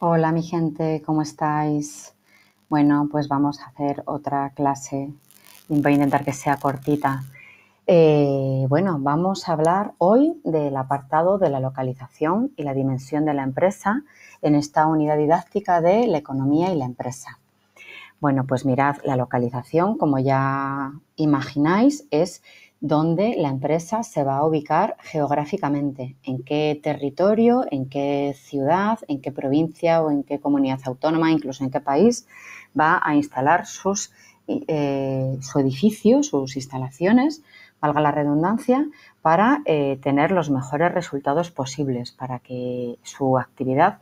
Hola mi gente, ¿cómo estáis? Bueno, pues vamos a hacer otra clase. Voy a intentar que sea cortita. Eh, bueno, vamos a hablar hoy del apartado de la localización y la dimensión de la empresa en esta unidad didáctica de la economía y la empresa. Bueno, pues mirad, la localización, como ya imagináis, es dónde la empresa se va a ubicar geográficamente, en qué territorio, en qué ciudad, en qué provincia o en qué comunidad autónoma, incluso en qué país va a instalar sus, eh, su edificio, sus instalaciones, valga la redundancia, para eh, tener los mejores resultados posibles, para que su actividad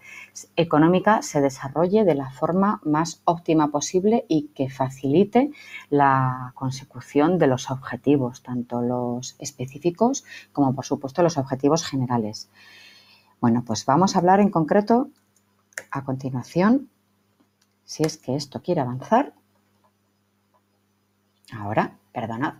económica se desarrolle de la forma más óptima posible y que facilite la consecución de los objetivos, tanto los específicos como por supuesto los objetivos generales. Bueno, pues vamos a hablar en concreto a continuación, si es que esto quiere avanzar. Ahora, perdonad.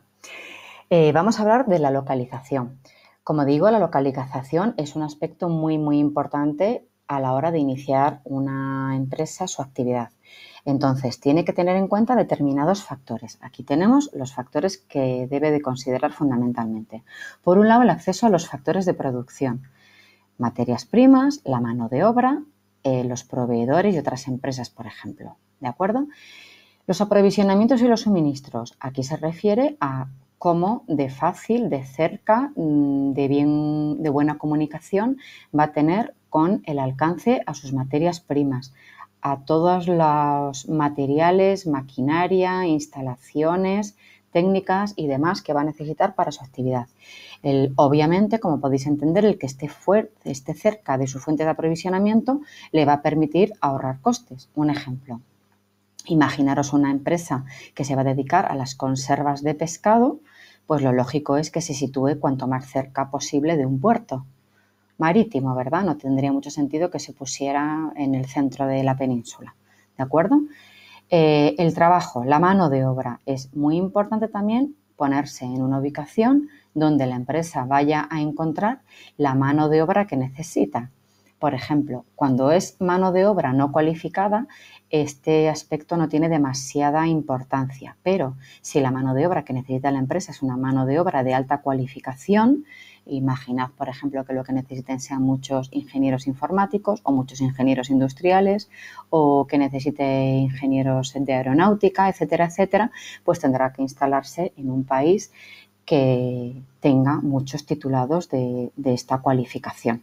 Eh, vamos a hablar de la localización. Como digo, la localización es un aspecto muy, muy importante a la hora de iniciar una empresa su actividad. Entonces, tiene que tener en cuenta determinados factores. Aquí tenemos los factores que debe de considerar fundamentalmente. Por un lado, el acceso a los factores de producción, materias primas, la mano de obra, eh, los proveedores y otras empresas, por ejemplo. ¿De acuerdo? Los aprovisionamientos y los suministros. Aquí se refiere a cómo de fácil, de cerca, mm, de, bien, de buena comunicación va a tener con el alcance a sus materias primas, a todos los materiales, maquinaria, instalaciones, técnicas y demás que va a necesitar para su actividad. El, obviamente, como podéis entender, el que esté, esté cerca de su fuente de aprovisionamiento le va a permitir ahorrar costes. Un ejemplo, Imaginaros una empresa que se va a dedicar a las conservas de pescado, pues lo lógico es que se sitúe cuanto más cerca posible de un puerto marítimo, ¿verdad? No tendría mucho sentido que se pusiera en el centro de la península, ¿de acuerdo? Eh, el trabajo, la mano de obra, es muy importante también ponerse en una ubicación donde la empresa vaya a encontrar la mano de obra que necesita. Por ejemplo, cuando es mano de obra no cualificada, este aspecto no tiene demasiada importancia, pero si la mano de obra que necesita la empresa es una mano de obra de alta cualificación, imaginad, por ejemplo, que lo que necesiten sean muchos ingenieros informáticos o muchos ingenieros industriales o que necesite ingenieros de aeronáutica, etcétera, etcétera, pues tendrá que instalarse en un país que tenga muchos titulados de, de esta cualificación.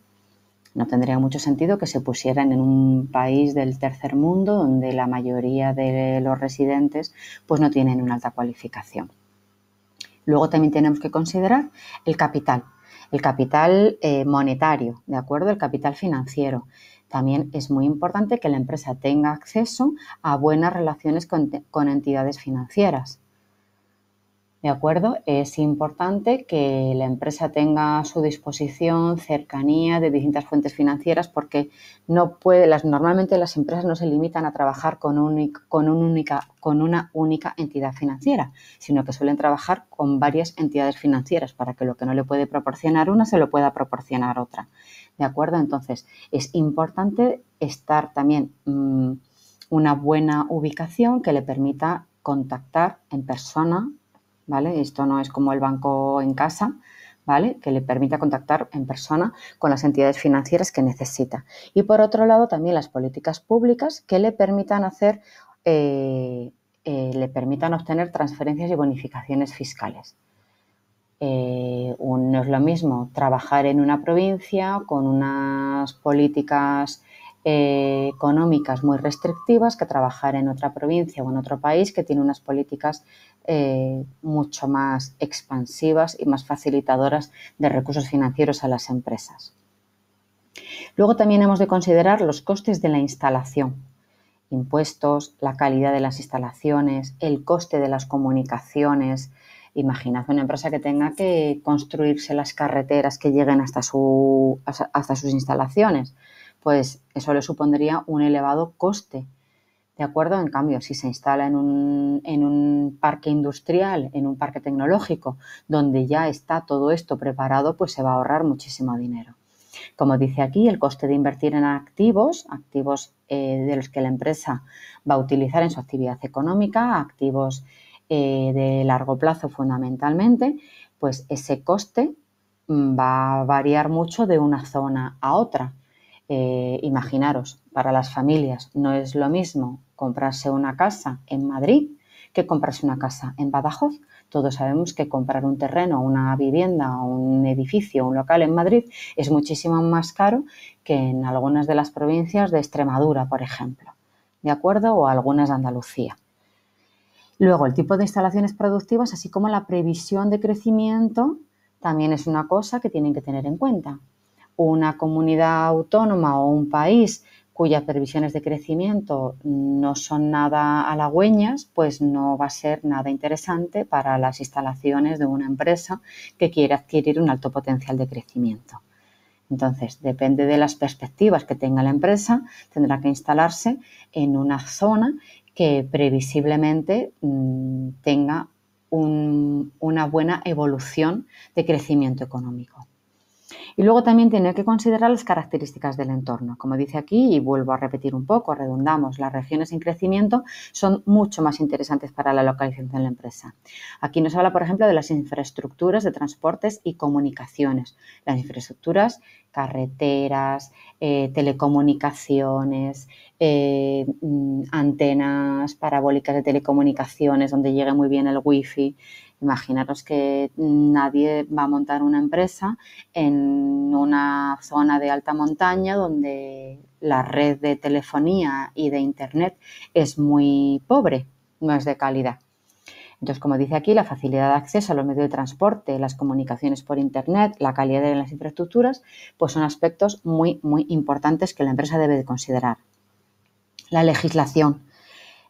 No tendría mucho sentido que se pusieran en un país del tercer mundo donde la mayoría de los residentes pues no tienen una alta cualificación. Luego también tenemos que considerar el capital, el capital eh, monetario, ¿de acuerdo? El capital financiero. También es muy importante que la empresa tenga acceso a buenas relaciones con entidades financieras. ¿De acuerdo? Es importante que la empresa tenga a su disposición cercanía de distintas fuentes financieras porque no puede, las, normalmente las empresas no se limitan a trabajar con, con, una única entidad financiera, sino que suelen trabajar con varias entidades financieras para que lo que no le puede proporcionar una se lo pueda proporcionar otra. ¿De acuerdo? Entonces, es importante estar también mm, una buena ubicación que le permita contactar en persona ¿vale? Esto no es como el banco en casa, ¿vale? Que le permita contactar en persona con las entidades financieras que necesita. Y por otro lado, también las políticas públicas que le permitan hacer, eh, eh, le permitan obtener transferencias y bonificaciones fiscales. Eh, no es lo mismo trabajar en una provincia con unas políticas económicas muy restrictivas que trabajar en otra provincia o en otro país que tiene unas políticas eh, mucho más expansivas y más facilitadoras de recursos financieros a las empresas. Luego también hemos de considerar los costes de la instalación, impuestos, la calidad de las instalaciones, el coste de las comunicaciones. Imaginad una empresa que tenga que construirse las carreteras que lleguen hasta, hasta sus instalaciones. Pues eso le supondría un elevado coste ¿De acuerdo? En cambio, si se instala en un, parque industrial, en un parque tecnológico, donde ya está todo esto preparado, pues se va a ahorrar muchísimo dinero. Como dice aquí, el coste de invertir en activos, activos eh, de los que la empresa va a utilizar en su actividad económica, activos eh, de largo plazo fundamentalmente, pues ese coste mm, va a variar mucho de una zona a otra. Eh, imaginaros, para las familias no es lo mismo comprarse una casa en Madrid que comprarse una casa en Badajoz. Todos sabemos que comprar un terreno, una vivienda, un edificio, un local en Madrid es muchísimo más caro que en algunas de las provincias de Extremadura, por ejemplo, ¿de acuerdo? O algunas de Andalucía. Luego, el tipo de instalaciones productivas, así como la previsión de crecimiento, también es una cosa que tienen que tener en cuenta una comunidad autónoma o un país cuyas previsiones de crecimiento no son nada halagüeñas, pues no va a ser nada interesante para las instalaciones de una empresa que quiere adquirir un alto potencial de crecimiento. Entonces, depende de las perspectivas que tenga la empresa, tendrá que instalarse en una zona que previsiblemente mm, tenga una buena evolución de crecimiento económico. Y luego también tiene que considerar las características del entorno. Como dice aquí, y vuelvo a repetir un poco, redundamos, las regiones en crecimiento son mucho más interesantes para la localización de la empresa. Aquí nos habla, por ejemplo, de las infraestructuras de transportes y comunicaciones. Las infraestructuras, carreteras, eh, telecomunicaciones, eh, mm, antenas parabólicas de telecomunicaciones donde llegue muy bien el wifi, Imaginaros que nadie va a montar una empresa en una zona de alta montaña donde la red de telefonía y de Internet es muy pobre, no es de calidad. Entonces, como dice aquí, la facilidad de acceso a los medios de transporte, las comunicaciones por Internet, la calidad de las infraestructuras, pues son aspectos muy, muy importantes que la empresa debe considerar. La legislación,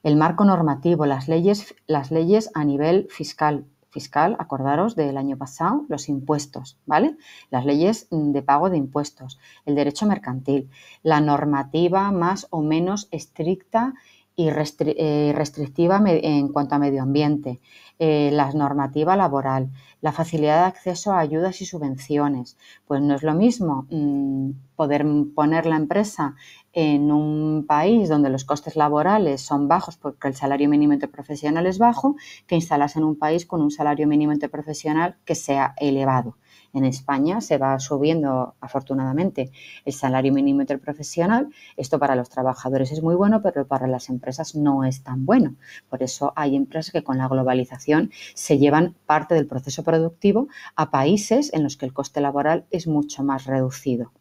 el marco normativo, las leyes, las leyes a nivel fiscal, fiscal, acordaros, del año pasado, los impuestos, ¿vale? Las leyes de pago de impuestos, el derecho mercantil, la normativa más o menos estricta y eh, restrictiva en cuanto a medio ambiente, eh, la normativa laboral, la facilidad de acceso a ayudas y subvenciones. Pues no es lo mismo mm, poder poner la empresa en un país donde los costes laborales son bajos porque el salario mínimo interprofesional es bajo que instalarse en un país con un salario mínimo interprofesional que sea elevado. En España se va subiendo, afortunadamente, el salario mínimo interprofesional. Esto para los trabajadores es muy bueno, pero para las empresas no es tan bueno. Por eso hay empresas que con la globalización se llevan parte del proceso productivo a países en los que el coste laboral es mucho más reducido.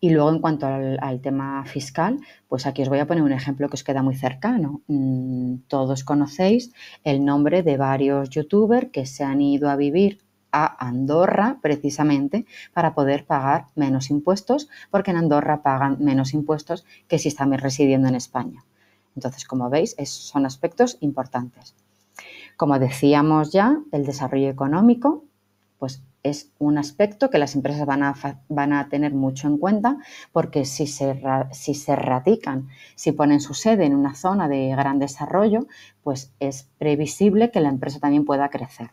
Y luego, en cuanto al, tema fiscal, pues aquí os voy a poner un ejemplo que os queda muy cercano. Mm, todos conocéis el nombre de varios youtubers que se han ido a vivir a Andorra precisamente para poder pagar menos impuestos, porque en Andorra pagan menos impuestos que si están residiendo en España. Entonces, como veis, son aspectos importantes. Como decíamos ya, el desarrollo económico, pues es un aspecto que las empresas van a, tener mucho en cuenta porque si se, si se radican, si ponen su sede en una zona de gran desarrollo, pues es previsible que la empresa también pueda crecer.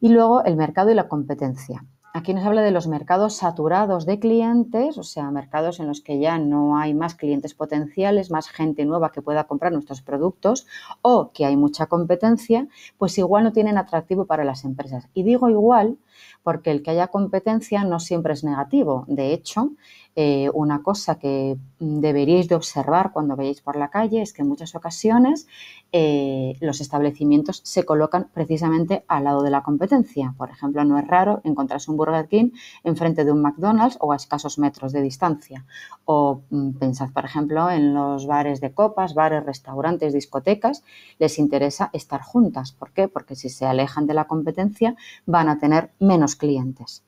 Y luego el mercado y la competencia. Aquí nos habla de los mercados saturados de clientes, o sea, mercados en los que ya no hay más clientes potenciales, más gente nueva que pueda comprar nuestros productos o que hay mucha competencia, pues igual no tienen atractivo para las empresas. Y digo igual porque el que haya competencia no siempre es negativo. De hecho, eh, una cosa que mm, deberíais de observar cuando vayáis por la calle es que en muchas ocasiones eh, los establecimientos se colocan precisamente al lado de la competencia. Por ejemplo, no es raro encontrarse un Burger King enfrente de un McDonald's o a escasos metros de distancia. O mm, pensad, por ejemplo, en los bares de copas, bares, restaurantes, discotecas, les interesa estar juntas. ¿Por qué? Porque si se alejan de la competencia van a tener menos clientes.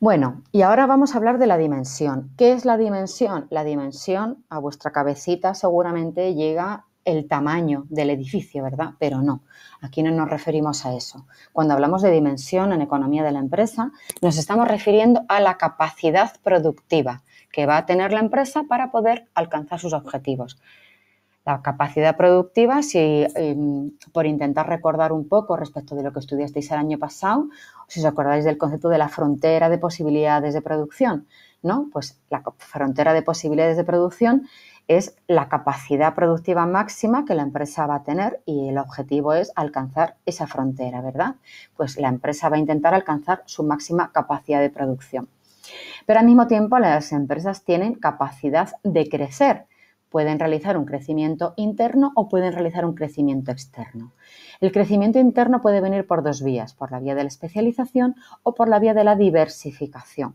Bueno, y ahora vamos a hablar de la dimensión. ¿Qué es la dimensión? La dimensión, a vuestra cabecita seguramente llega el tamaño del edificio, ¿verdad? Pero no, aquí no nos referimos a eso. Cuando hablamos de dimensión en economía de la empresa, nos estamos refiriendo a la capacidad productiva que va a tener la empresa para poder alcanzar sus objetivos la capacidad productiva, si em, por intentar recordar un poco respecto de lo que estudiasteis el año pasado, si os acordáis del concepto de la frontera de posibilidades de producción, ¿no? Pues la frontera de posibilidades de producción es la capacidad productiva máxima que la empresa va a tener y el objetivo es alcanzar esa frontera, ¿verdad? Pues la empresa va a intentar alcanzar su máxima capacidad de producción. Pero al mismo tiempo las empresas tienen capacidad de crecer pueden realizar un crecimiento interno o pueden realizar un crecimiento externo. El crecimiento interno puede venir por dos vías, por la vía de la especialización o por la vía de la diversificación.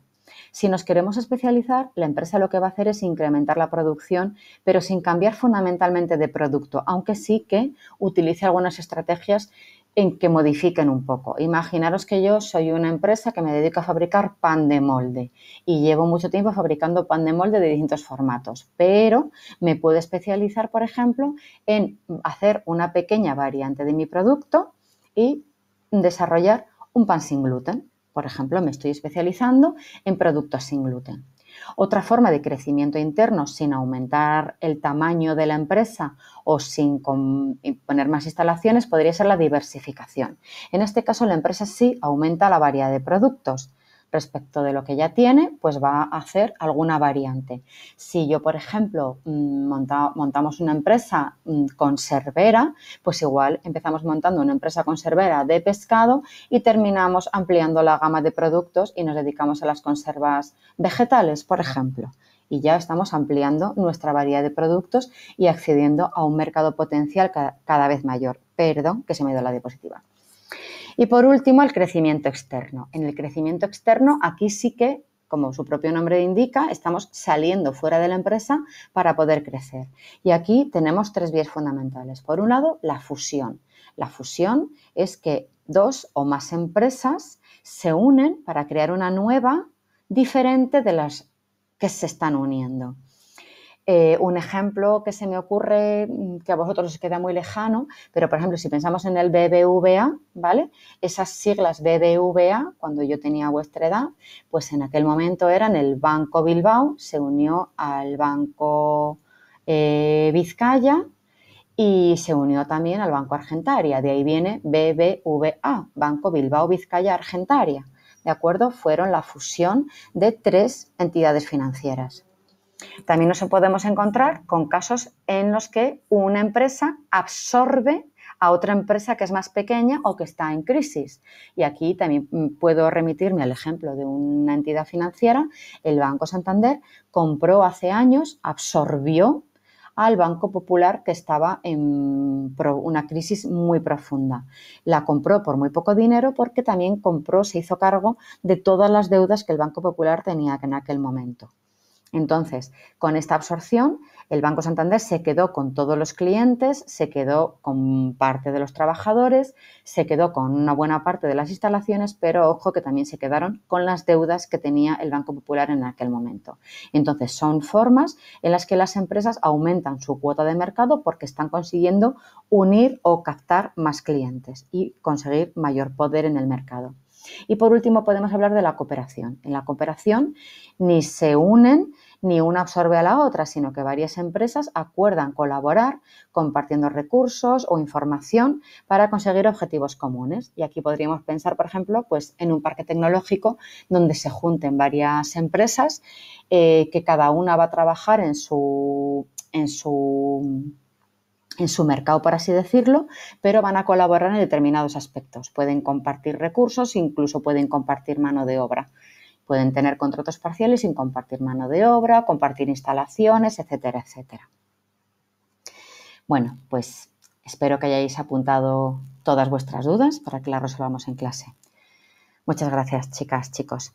Si nos queremos especializar, la empresa lo que va a hacer es incrementar la producción, pero sin cambiar fundamentalmente de producto, aunque sí que utilice algunas estrategias en que modifiquen un poco. Imaginaros que yo soy una empresa que me dedico a fabricar pan de molde y llevo mucho tiempo fabricando pan de molde de distintos formatos, pero me puedo especializar, por ejemplo, en hacer una pequeña variante de mi producto y desarrollar un pan sin gluten. Por ejemplo, me estoy especializando en productos sin gluten. Otra forma de crecimiento interno sin aumentar el tamaño de la empresa o sin eh, poner más instalaciones podría ser la diversificación. En este caso, la empresa sí aumenta la variedad de productos, respecto de lo que ya tiene, pues va a hacer alguna variante. Si yo, por ejemplo, mm, montamos una empresa mm, conservera, pues igual empezamos montando una empresa conservera de pescado y terminamos ampliando la gama de productos y nos dedicamos a las conservas vegetales, por ejemplo y ya estamos ampliando nuestra variedad de productos y accediendo a un mercado potencial cada vez mayor. Perdón, que se me dio la diapositiva. Y por último, el crecimiento externo. En el crecimiento externo, aquí sí que como su propio nombre indica, estamos saliendo fuera de la empresa para poder crecer. Y aquí tenemos tres vías fundamentales. Por un lado, la fusión. La fusión es que dos o más empresas se unen para crear una nueva diferente de las que se están uniendo. Eh, un ejemplo que se me ocurre, mm, que a vosotros os queda muy lejano, pero por ejemplo, si pensamos en el BBVA, ¿vale? Esas siglas BBVA, cuando yo tenía vuestra edad, pues en aquel momento eran el Banco Bilbao, se unió al Banco eh, Vizcaya y se unió también al Banco Argentaria. De ahí viene BBVA, Banco Bilbao Vizcaya Argentaria. ¿De acuerdo? Fueron la fusión de tres entidades financieras. También nos podemos encontrar con casos en los que una empresa absorbe a otra empresa que es más pequeña o que está en crisis. Y aquí también mm, puedo remitirme al ejemplo de una entidad financiera. El Banco Santander compró hace años, absorbió al Banco Popular que estaba en una crisis muy profunda. La compró por muy poco dinero porque también compró, se hizo cargo de todas las deudas que el Banco Popular tenía en aquel momento. Entonces, con esta absorción, el Banco Santander se quedó con todos los clientes, se quedó con parte de los trabajadores, se quedó con una buena parte de las instalaciones, pero ojo que también se quedaron con las deudas que tenía el Banco Popular en aquel momento. Entonces, son formas en las que las empresas aumentan su cuota de mercado porque están consiguiendo unir o captar más clientes y conseguir mayor poder en el mercado. Y por último, podemos hablar de la cooperación. En la cooperación ni se unen ni una absorbe a la otra, sino que varias empresas acuerdan colaborar compartiendo recursos o información para conseguir objetivos comunes. Y aquí podríamos pensar, por ejemplo, pues en un parque tecnológico donde se junten varias empresas eh, que cada una va a trabajar en su, en su mercado, por así decirlo, pero van a colaborar en determinados aspectos. Pueden compartir recursos, incluso pueden compartir mano de obra. Pueden tener contratos parciales sin compartir mano de obra, compartir instalaciones, etcétera, etcétera. Bueno, pues espero que hayáis apuntado todas vuestras dudas para que las resolvamos en clase. Muchas gracias, chicas, chicos.